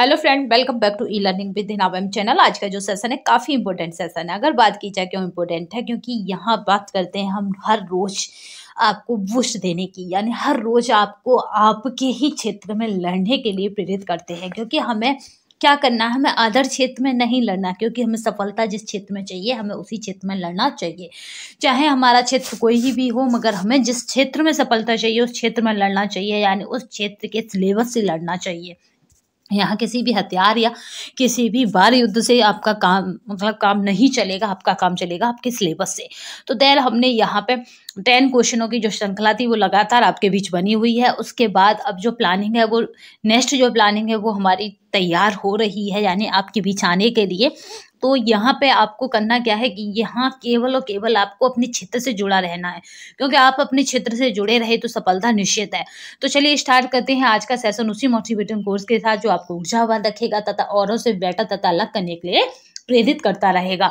hello friend welcome back to e learning with M channel आज का जो session है काफ़ी इंपॉर्टेंट सेशन है अगर बात की जाए क्यों इंपॉर्टेंट है क्योंकि यहाँ बात करते हैं हम हर रोज़ आपको बुश देने की यानी हर रोज़ आपको आपके ही क्षेत्र में लड़ने के लिए प्रेरित करते हैं क्योंकि हमें क्या करना है हमें आदर क्षेत्र में नहीं लड़ना क्योंकि हमें सफलता जिस क्षेत्र में चाहिए हमें उसी क्षेत्र में लड़ना चाहिए चाहे हमारा क्षेत्र कोई ही भी हो मगर हमें जिस क्षेत्र में सफलता चाहिए उस क्षेत्र में लड़ना चाहिए यानी उस क्षेत्र के सिलेबस से लड़ना चाहिए यहाँ किसी भी हथियार या किसी भी वार युद्ध से आपका काम मतलब काम नहीं चलेगा आपका काम चलेगा आपके सिलेबस से तो दैर हमने यहाँ पे टेन क्वेश्चनों की जो श्रृंखला थी वो लगातार आपके बीच बनी हुई है उसके बाद अब जो प्लानिंग है वो नेक्स्ट जो प्लानिंग है वो हमारी तैयार हो रही है यानी आपके बीच आने के लिए तो यहाँ पे आपको करना क्या है कि यहाँ केवल और केवल आपको अपने क्षेत्र से जुड़ा रहना है क्योंकि आप अपने क्षेत्र से जुड़े रहे तो सफलता निश्चित है तो चलिए स्टार्ट करते हैं आज का सेशन उसी मोटिवेटिंग कोर्स के साथ जो आपको ऊर्जावान रखेगा तथा औरों से बेटर तथा अलग करने के लिए प्रेरित करता रहेगा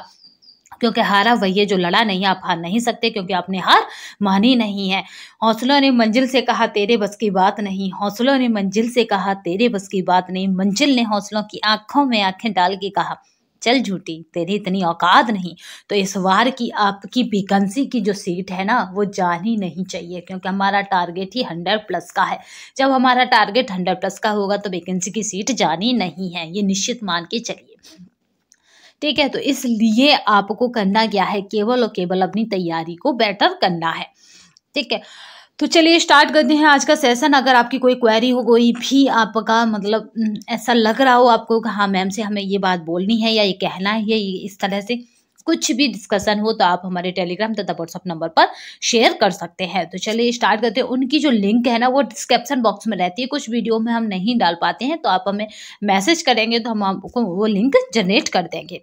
क्योंकि हारा वही है जो लड़ा नहीं आप हार नहीं सकते क्योंकि आपने हार मानी नहीं है हौसलों ने मंजिल से कहा तेरे बस की बात नहीं हौसलों ने मंजिल से कहा तेरे बस की बात नहीं मंजिल ने हौसलों की आंखों में आंखें डाल के कहा चल झूठी तेरी इतनी औकात नहीं तो इस बार की आपकी वेकेंसी की जो सीट है ना वो जानी नहीं चाहिए क्योंकि हमारा टारगेट ही हंड्रेड प्लस का है जब हमारा टारगेट हंड्रेड प्लस का होगा तो वेकेंसी की सीट जानी नहीं है ये निश्चित मान के चलिए ठीक है तो इसलिए आपको करना क्या है केवल और केवल अपनी तैयारी को बेटर करना है ठीक है तो चलिए स्टार्ट करते हैं आज का सेशन अगर आपकी कोई क्वेरी हो कोई भी आपका मतलब हम्म, ऐसा लग रहा हो आपको हाँ मैम से हमें ये बात बोलनी है या ये कहना है या ये इस तरह से कुछ भी डिस्कशन हो तो आप हमारे टेलीग्राम तथा व्हाट्सअप नंबर पर शेयर कर सकते हैं तो चलिए स्टार्ट करते हैं उनकी जो लिंक है ना वो डिस्क्रिप्शन बॉक्स में रहती है कुछ वीडियो में हम नहीं डाल पाते हैं तो आप हमें मैसेज करेंगे तो हम आपको वो लिंक जनरेट कर देंगे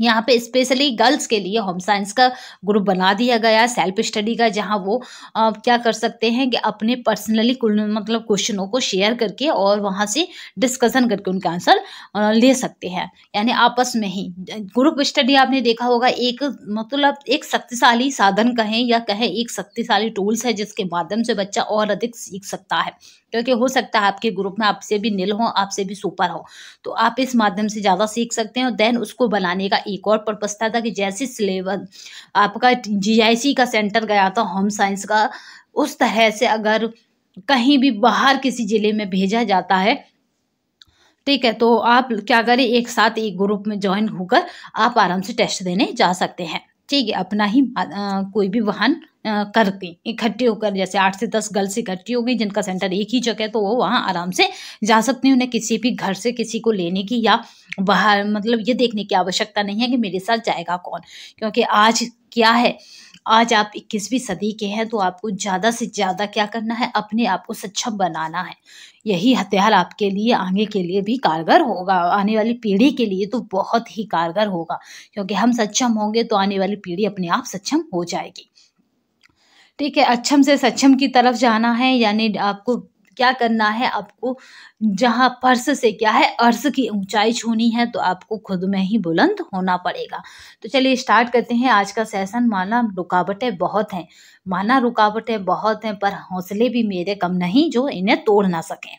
यहाँ पे स्पेशली गर्ल्स के लिए होम साइंस का ग्रुप बना दिया गया है सेल्फ स्टडी का जहाँ वो आ, क्या कर सकते हैं कि अपने पर्सनली मतलब क्वेश्चनों को शेयर करके और वहाँ से डिस्कशन करके उनका आंसर ले सकते हैं यानी आपस में ही ग्रुप स्टडी आपने देखा होगा एक मतलब एक शक्तिशाली साधन कहें या कहें एक शक्तिशाली टूल्स है जिसके माध्यम से बच्चा और अधिक सीख सकता है क्योंकि हो सकता है आपके ग्रुप में आपसे भी नील हो आपसे भी सुपर हो तो आप इस माध्यम से ज़्यादा सीख सकते हैं और देन उसको बनाने का एक और पर्पज़ था, था कि जैसे सिलेबस आपका जी का सेंटर गया था होम साइंस का उस तरह से अगर कहीं भी बाहर किसी ज़िले में भेजा जाता है ठीक है तो आप क्या करें एक साथ एक ग्रुप में ज्वाइन होकर आप आराम से टेस्ट देने जा सकते हैं ठीक है अपना ही आ, कोई भी वाहन करती इकट्ठी होकर जैसे आठ से दस गर्ल्स इकट्ठी हो गई जिनका सेंटर एक ही जगह है तो वो वहाँ आराम से जा सकती हैं उन्हें किसी भी घर से किसी को लेने की या बाहर मतलब ये देखने की आवश्यकता नहीं है कि मेरे साथ जाएगा कौन क्योंकि आज क्या है आज आप इक्कीसवीं सदी के हैं तो आपको ज़्यादा से ज़्यादा क्या करना है अपने आप को सक्षम बनाना है यही हथियार आपके लिए आगे के लिए भी कारगर होगा आने वाली पीढ़ी के लिए तो बहुत ही कारगर होगा क्योंकि हम सक्षम होंगे तो आने वाली पीढ़ी अपने आप सक्षम हो जाएगी ठीक है अक्षम से सक्षम की तरफ जाना है यानी आपको क्या करना है आपको जहाँ पर्स से क्या है अर्श की ऊंचाई छूनी है तो आपको खुद में ही बुलंद होना पड़ेगा तो चलिए स्टार्ट करते हैं आज का सेशन माना रुकावटें बहुत हैं माना रुकावटें बहुत हैं पर हौसले भी मेरे कम नहीं जो इन्हें तोड़ ना सकें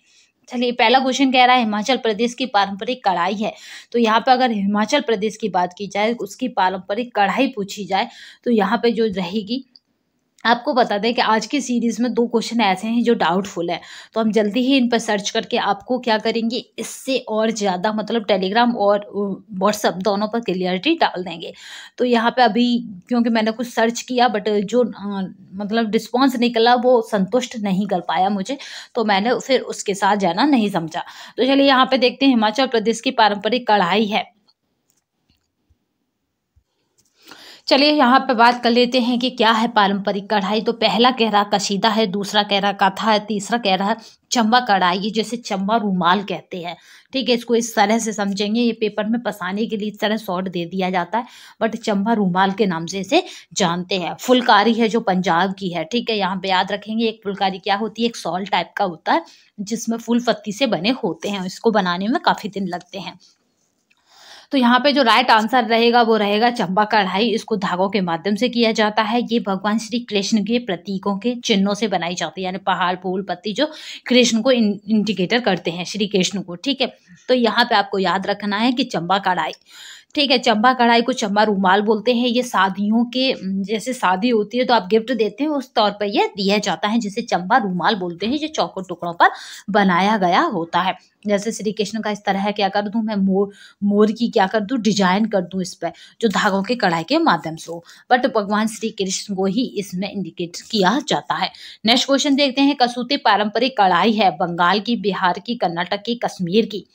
चलिए पहला क्वेश्चन कह रहा है हिमाचल प्रदेश की पारंपरिक कढ़ाई है तो यहाँ पर अगर हिमाचल प्रदेश की बात की जाए उसकी पारंपरिक कढ़ाई पूछी जाए तो यहाँ पे जो रहेगी आपको बता दें कि आज की सीरीज़ में दो क्वेश्चन ऐसे हैं जो डाउटफुल हैं तो हम जल्दी ही इन पर सर्च करके आपको क्या करेंगे इससे और ज़्यादा मतलब टेलीग्राम और व्हाट्सअप दोनों पर क्लियरिटी डाल देंगे तो यहाँ पे अभी क्योंकि मैंने कुछ सर्च किया बट जो आ, मतलब रिस्पॉन्स निकला वो संतुष्ट नहीं कर पाया मुझे तो मैंने फिर उसके साथ जाना नहीं समझा तो चलिए यहाँ पर देखते हैं हिमाचल प्रदेश की पारंपरिक कढ़ाई है चलिए यहाँ पे बात कर लेते हैं कि क्या है पारंपरिक कढ़ाई तो पहला कह रहा कशीदा है दूसरा कह रहा कथा है तीसरा कह रहा चंबा कढ़ाई ये जैसे चंबा रूमाल कहते हैं ठीक है इसको इस तरह से समझेंगे ये पेपर में पसाने के लिए इस तरह शॉर्ट दे दिया जाता है बट चंबा रूमाल के नाम से इसे जानते हैं फुलकारी है जो पंजाब की है ठीक है यहाँ पे याद रखेंगे एक फुलकारी क्या होती है एक सॉल टाइप का होता है जिसमें फूल पत्ती से बने होते हैं इसको बनाने में काफ़ी दिन लगते हैं तो यहाँ पे जो राइट आंसर रहेगा वो रहेगा चंबा कढ़ाई इसको धागों के माध्यम से किया जाता है ये भगवान श्री कृष्ण के प्रतीकों के चिन्हों से बनाई जाती है यानी पहाड़ फूल पत्ती जो कृष्ण को इंडिकेटर करते हैं श्री कृष्ण को ठीक है तो यहाँ पे आपको याद रखना है कि चंबा कढ़ाई ठीक है चंबा कढ़ाई को चंबा रूमाल बोलते हैं ये शादियों के जैसे शादी होती है तो आप गिफ्ट देते हैं उस तौर पर यह दिया जाता है जिसे चंबा रूमाल बोलते हैं जो चौकों टुकड़ों पर बनाया गया होता है जैसे श्री कृष्ण का इस तरह है क्या कर दूं मैं मोर मोर की क्या कर दूं डिजाइन कर दूं इस पर जो धागों के कढ़ाई के माध्यम से हो बट भगवान श्री कृष्ण को ही इसमें इंडिकेट किया जाता है नेक्स्ट क्वेश्चन देखते हैं कसूती पारंपरिक कढ़ाई है बंगाल की बिहार की कर्नाटक की कश्मीर की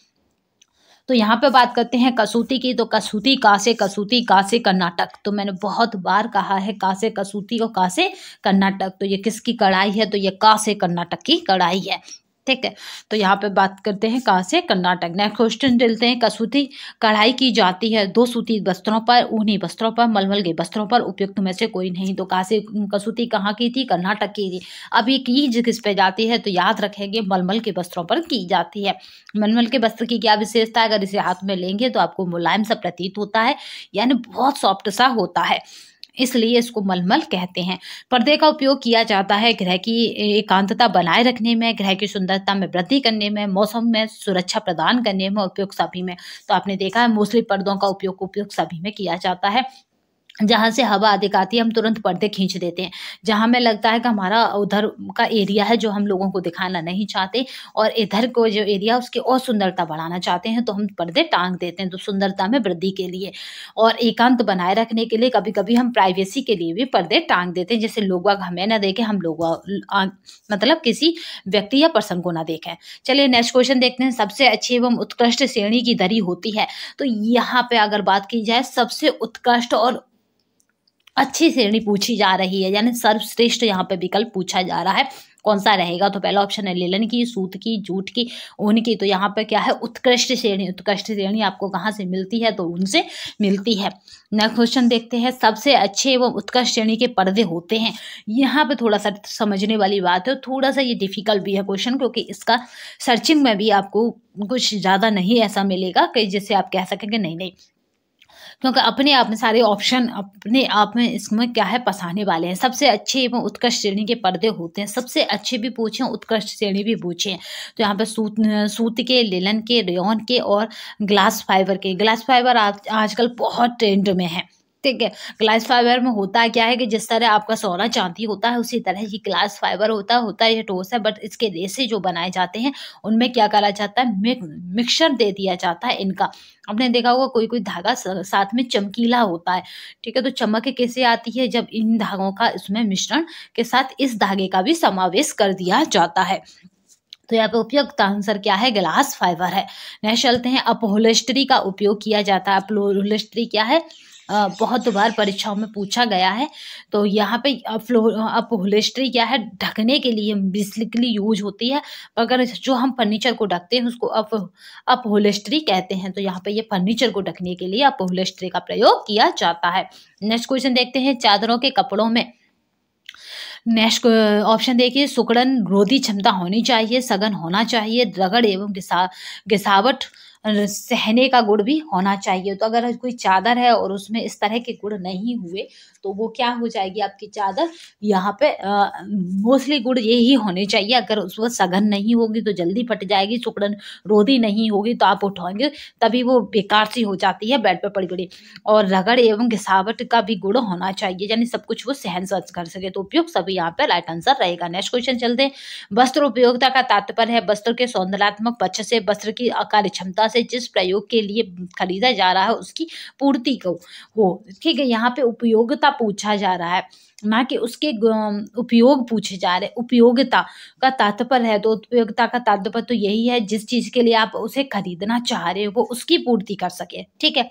तो यहाँ पे बात करते हैं कसूती की तो कसूती कासे कसूती कासे कर्नाटक तो मैंने बहुत बार कहा है कासे कसूती और कासे कर्नाटक तो ये किसकी कढ़ाई है तो ये कासे कर्नाटक की कढ़ाई है ठीक है तो यहाँ पे बात करते हैं कहाँ से कर्नाटक नेक्स्ट क्वेश्चन डलते हैं कसूती कढ़ाई की जाती है दो सूती वस्त्रों पर ऊनी वस्त्रों पर मलमल के वस्त्रों पर उपयुक्त में से कोई नहीं तो कहाँ से कसूती कहाँ की थी कर्नाटक की थी अब ये कीज किस पे जाती है तो याद रखेंगे मलमल के वस्त्रों पर की जाती है मलमल के वस्त्र की क्या विशेषता है अगर इसे हाथ में लेंगे तो आपको मुलायम सा प्रतीत होता है यानी बहुत सॉफ्ट सा होता है इसलिए इसको मलमल कहते हैं पर्दे का उपयोग किया जाता है ग्रह की एकांतता बनाए रखने में ग्रह की सुंदरता में वृद्धि करने में मौसम में सुरक्षा प्रदान करने में उपयोग सभी में तो आपने देखा है मोस्टली पर्दों का उपयोग उपयोग सभी में किया जाता है जहाँ से हवा अधिक आती है हम तुरंत पर्दे खींच देते हैं जहाँ में लगता है कि हमारा उधर का एरिया है जो हम लोगों को दिखाना नहीं चाहते और इधर को जो एरिया उसकी और सुंदरता बढ़ाना चाहते हैं तो हम पर्दे टांग देते हैं तो सुंदरता में वृद्धि के लिए और एकांत बनाए रखने के लिए कभी कभी हम प्राइवेसी के लिए भी पर्दे टांग देते हैं जैसे लोग हमें ना देखें हम लोग मतलब किसी व्यक्ति या पर्सन को ना देखें चलिए नेक्स्ट क्वेश्चन देखते हैं सबसे अच्छी एवं उत्कृष्ट श्रेणी की दरी होती है तो यहाँ पर अगर बात की जाए सबसे उत्कृष्ट और अच्छी श्रेणी पूछी जा रही है यानी सर्वश्रेष्ठ यहाँ पे विकल्प पूछा जा रहा है कौन सा रहेगा तो पहला ऑप्शन है लेलन की सूत की जूट की ऊन की तो यहाँ पे क्या है उत्कृष्ट श्रेणी उत्कृष्ट श्रेणी आपको कहाँ से मिलती है तो उनसे मिलती है नेक्स्ट क्वेश्चन देखते हैं सबसे अच्छे एवं उत्कृष्ट श्रेणी के पर्दे होते हैं यहाँ पे थोड़ा सा समझने वाली बात है थोड़ा सा ये डिफिकल्ट भी है क्वेश्चन क्योंकि इसका सर्चिंग में भी आपको कुछ ज़्यादा नहीं ऐसा मिलेगा कि जिससे आप कह सकेंगे नहीं नहीं क्योंकि अपने आप में सारे ऑप्शन अपने आप में इसमें क्या है पसाने वाले हैं सबसे अच्छे एवं उत्कृष्ट श्रेणी के पर्दे होते हैं सबसे अच्छे भी पूछें उत्कृष्ट श्रेणी भी पूछें तो यहाँ पर सूत सूत के लेलन के रेन के और ग्लास फाइबर के ग्लास फाइबर आजकल बहुत ट्रेंड में है ठीक है ग्लास फाइबर में होता क्या है कि जिस तरह आपका सोना चांदी होता है उसी तरह ये ग्लास फाइबर होता है होता है ये ठोस है बट इसके रेसे जो बनाए जाते हैं उनमें क्या करा जाता है मिक्सचर दे दिया जाता है इनका आपने देखा होगा कोई कोई धागा साथ में चमकीला होता है ठीक है तो चमक कैसे आती है जब इन धागों का इसमें मिश्रण के साथ इस धागे का भी समावेश कर दिया जाता है तो यहाँ पे उपयुक्त आंसर क्या है ग्लास फाइबर है नेक्स्ट चलते हैं अपोहोलिस्ट्री का उपयोग किया जाता है अपोहोलिस्ट्री क्या है बहुत बार परीक्षाओं में पूछा गया है तो यहाँ पे अब होलेस्ट्री क्या है ढकने के लिए बेसिकली यूज होती है अगर जो हम फर्नीचर को ढकते हैं उसको अप अप कहते हैं तो यहाँ पे ये यह फर्नीचर को ढकने के लिए अप का प्रयोग किया जाता है नेक्स्ट क्वेश्चन देखते हैं चादरों के कपड़ों में नेक्स्ट ऑप्शन देखिए सुकड़न रोधी क्षमता होनी चाहिए सघन होना चाहिए रगड़ एवं गिसा घिसावट सहने का गुण भी होना चाहिए तो अगर कोई चादर है और उसमें इस तरह के गुण नहीं हुए तो वो क्या हो जाएगी आपकी चादर यहाँ पे मोस्टली गुड़ यही होने चाहिए अगर उस वक्त सघन नहीं होगी तो जल्दी फट जाएगी सुकड़न रोधी नहीं होगी तो आप उठाएंगे तभी वो बेकार सी हो जाती है बेड पर पड़ी पड़ी और रगड़ एवं घिसावट का भी गुड़ होना चाहिए यानी सब कुछ वो सहन सहज कर सके तो उपयोग सभी यहाँ पे राइट आंसर रहेगा नेक्स्ट क्वेश्चन चलते वस्त्र उपयोगिता का तात्पर्य है वस्त्र के सौंदर्यात्मक पक्ष से वस्त्र की कार्य क्षमता से जिस प्रयोग के लिए खरीदा जा रहा है उसकी पूर्ति को हो ठीक है यहाँ पे उपयोगिता पूछा जा रहा है ना कि उसके उपयोग पूछे जा रहे उपयोगिता का तात्पर्य है तो उपयोगिता का तात्पर्य तो यही है जिस चीज़ के लिए आप उसे खरीदना चाह रहे हो वो उसकी पूर्ति कर सके ठीक है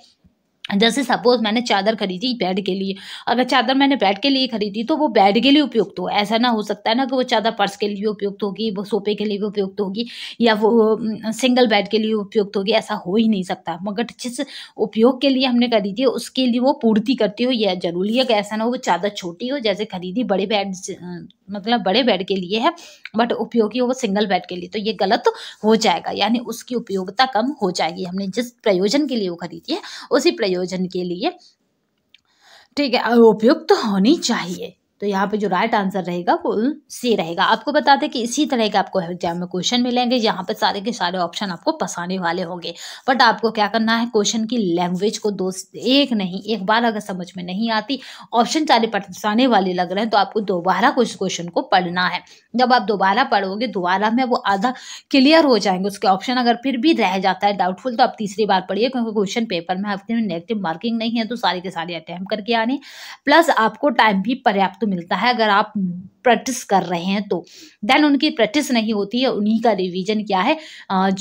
जैसे सपोज मैंने चादर खरीदी बेड के लिए अगर चादर मैंने बेड के लिए खरीदी तो वो बेड के लिए उपयुक्त हो ऐसा ना हो सकता है ना कि वो चादर पर्स के लिए उपयुक्त होगी वो सोफे के लिए भी उपयुक्त होगी या वो सिंगल बेड के लिए उपयुक्त होगी ऐसा हो ही नहीं सकता मगर जिस उपयोग के लिए हमने खरीदी है उसके लिए वो पूर्ति करती हो यह जरूरी है कि ऐसा ना हो वो चादर छोटी हो जैसे खरीदी बड़े बेड मतलब बड़े बेड के लिए है बट उपयोगी हो वो सिंगल बेड के लिए तो ये गलत हो जाएगा यानी उसकी उपयोगिता कम हो जाएगी हमने जिस प्रयोजन के लिए वो खरीदी है उसी आयोजन के लिए ठीक है उपयुक्त तो होनी चाहिए तो यहाँ पे जो राइट आंसर रहेगा वो सी रहेगा आपको बता दें कि इसी तरह के आपको एग्जाम में क्वेश्चन मिलेंगे यहाँ पे सारे के सारे ऑप्शन आपको फंसाने वाले होंगे बट आपको क्या करना है क्वेश्चन की लैंग्वेज को दो एक नहीं एक बार अगर समझ में नहीं आती ऑप्शन सारे फंसाने वाले लग रहे हैं तो आपको दोबारा कुछ क्वेश्चन को पढ़ना है जब आप दोबारा पढ़ोगे दोबारा में वो आधा क्लियर हो जाएंगे उसके ऑप्शन अगर फिर भी रह जाता है डाउटफुल तो आप तीसरी बार पढ़िए क्योंकि क्वेश्चन पेपर में आपके नेगेटिव मार्किंग नहीं है तो सारे के सारे अटैम्प करके आने प्लस आपको टाइम भी पर्याप्त मिलता है अगर आप प्रैक्टिस कर रहे हैं तो देन उनकी प्रैक्टिस नहीं होती है उन्हीं का रिवीजन क्या है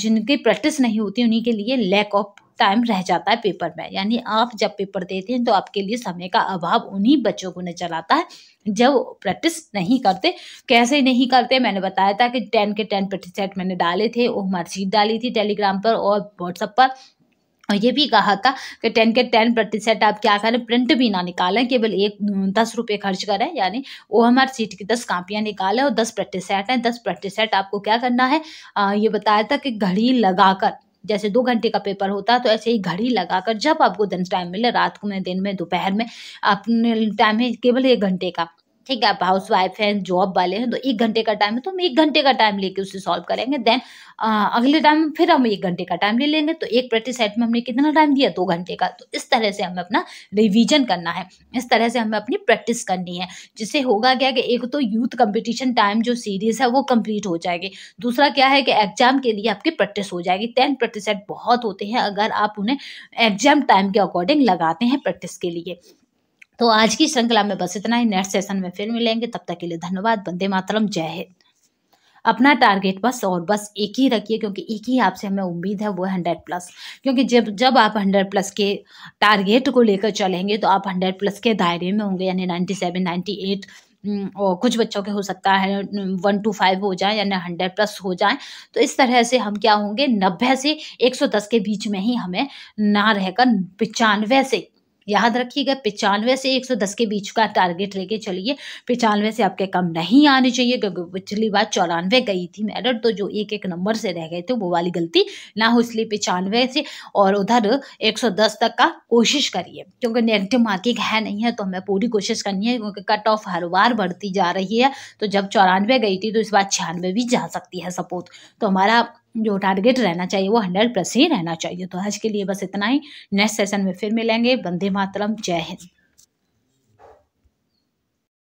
जिनकी प्रैक्टिस नहीं होती उन्हीं के लिए लैक ऑफ टाइम रह जाता है पेपर में यानी आप जब पेपर देते हैं तो आपके लिए समय का अभाव उन्हीं बच्चों को नजर आता है जब प्रैक्टिस नहीं करते कैसे नहीं करते मैंने बताया था कि टेन के टेन प्रतिशत मैंने डाले थे वो मार्कशीट डाली थी टेलीग्राम पर और व्हाट्सअप पर और ये भी कहा था कि टेन के टेन प्रतिशत आप क्या करें प्रिंट भी ना निकालें केवल एक दस रुपये खर्च करें यानी वो आर सीट की दस कापियाँ निकालें और दस प्रतिशत हैं दस प्रतिशत आपको क्या करना है आ, ये बताया था कि घड़ी लगाकर जैसे दो घंटे का पेपर होता है तो ऐसे ही घड़ी लगाकर जब आपको दिन टाइम मिले रात को में दिन में दोपहर में अपने टाइम है केवल एक घंटे का ठीक है आप हाउस वाइफ हैं जॉब वाले हैं तो एक घंटे का टाइम है तो हम एक घंटे का टाइम लेके उसे सॉल्व करेंगे देन अगले टाइम फिर हम एक घंटे का टाइम ले लेंगे तो एक प्रैक्टिस सेट में हमने कितना टाइम दिया दो घंटे का तो इस तरह से हमें अपना रिविजन करना है इस तरह से हमें अपनी प्रैक्टिस करनी है जिससे होगा क्या कि एक तो यूथ कंपटीशन टाइम जो सीरीज है वो कंप्लीट हो जाएगी दूसरा क्या है कि एग्जाम के लिए आपकी प्रैक्टिस हो जाएगी टेन प्रैक्टिस सेट बहुत होते हैं अगर आप उन्हें एग्जाम टाइम के अकॉर्डिंग लगाते हैं प्रैक्टिस के लिए तो आज की श्रृंखला में बस इतना ही नेक्स्ट सेशन में फिर मिलेंगे तब तक के लिए धन्यवाद बंदे मातरम जय हिंद अपना टारगेट बस और बस एक ही रखिए क्योंकि एक ही आपसे हमें उम्मीद है वो हंड्रेड प्लस क्योंकि जब जब आप हंड्रेड प्लस के टारगेट को लेकर चलेंगे तो आप हंड्रेड प्लस के दायरे में होंगे यानी नाइन्टी सेवन नाइन्टी एट और कुछ बच्चों के हो सकता है वन टू फाइव हो जाए यानी हंड्रेड प्लस हो जाए तो इस तरह से हम क्या होंगे नब्बे से एक सौ दस के बीच में ही हमें ना रहकर पचानवे से याद रखिएगा पिचानवे से 110 के बीच का टारगेट लेके चलिए पिचानवे से आपके कम नहीं आने चाहिए क्योंकि पिछली बार चौरानवे गई थी मैरट तो जो एक एक नंबर से रह गए थे वो वाली गलती ना हो इसलिए पिचानवे से और उधर 110 तक का कोशिश करिए क्योंकि नेगेटिव मार्किंग है नहीं है तो हमें पूरी कोशिश करनी है क्योंकि कट ऑफ हर बार बढ़ती जा रही है तो जब चौरानवे गई थी तो इस बार छियानवे भी जा सकती है सपोज तो हमारा जो टारगेट रहना चाहिए वो हंड्रेड प्लस ही रहना चाहिए तो आज के लिए बस इतना ही नेक्स्ट सेशन में फिर मिलेंगे वंदे मातरम जय हिंद